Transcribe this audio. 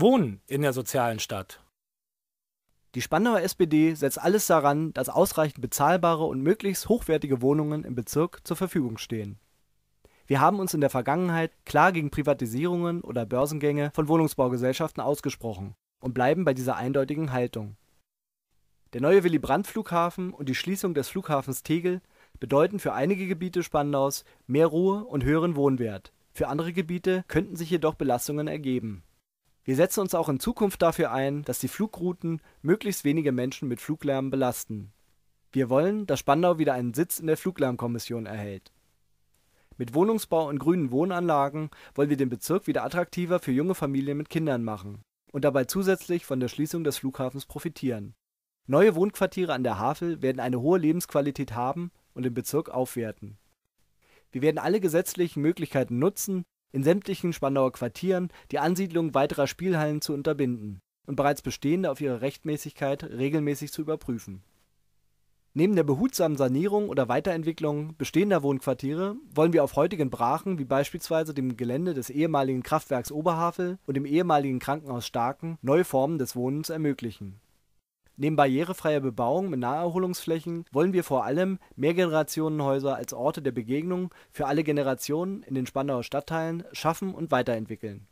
wohnen in der sozialen Stadt. Die Spandauer SPD setzt alles daran, dass ausreichend bezahlbare und möglichst hochwertige Wohnungen im Bezirk zur Verfügung stehen. Wir haben uns in der Vergangenheit klar gegen Privatisierungen oder Börsengänge von Wohnungsbaugesellschaften ausgesprochen und bleiben bei dieser eindeutigen Haltung. Der neue Willy Brandt Flughafen und die Schließung des Flughafens Tegel bedeuten für einige Gebiete Spandaus mehr Ruhe und höheren Wohnwert. Für andere Gebiete könnten sich jedoch Belastungen ergeben. Wir setzen uns auch in Zukunft dafür ein, dass die Flugrouten möglichst wenige Menschen mit Fluglärm belasten. Wir wollen, dass Spandau wieder einen Sitz in der Fluglärmkommission erhält. Mit Wohnungsbau und grünen Wohnanlagen wollen wir den Bezirk wieder attraktiver für junge Familien mit Kindern machen und dabei zusätzlich von der Schließung des Flughafens profitieren. Neue Wohnquartiere an der Havel werden eine hohe Lebensqualität haben und den Bezirk aufwerten. Wir werden alle gesetzlichen Möglichkeiten nutzen, in sämtlichen Spandauer Quartieren die Ansiedlung weiterer Spielhallen zu unterbinden und bereits bestehende auf ihre Rechtmäßigkeit regelmäßig zu überprüfen. Neben der behutsamen Sanierung oder Weiterentwicklung bestehender Wohnquartiere wollen wir auf heutigen Brachen wie beispielsweise dem Gelände des ehemaligen Kraftwerks Oberhavel und dem ehemaligen Krankenhaus Starken neue Formen des Wohnens ermöglichen Neben barrierefreier Bebauung mit Naherholungsflächen wollen wir vor allem Mehrgenerationenhäuser als Orte der Begegnung für alle Generationen in den Spandauer Stadtteilen schaffen und weiterentwickeln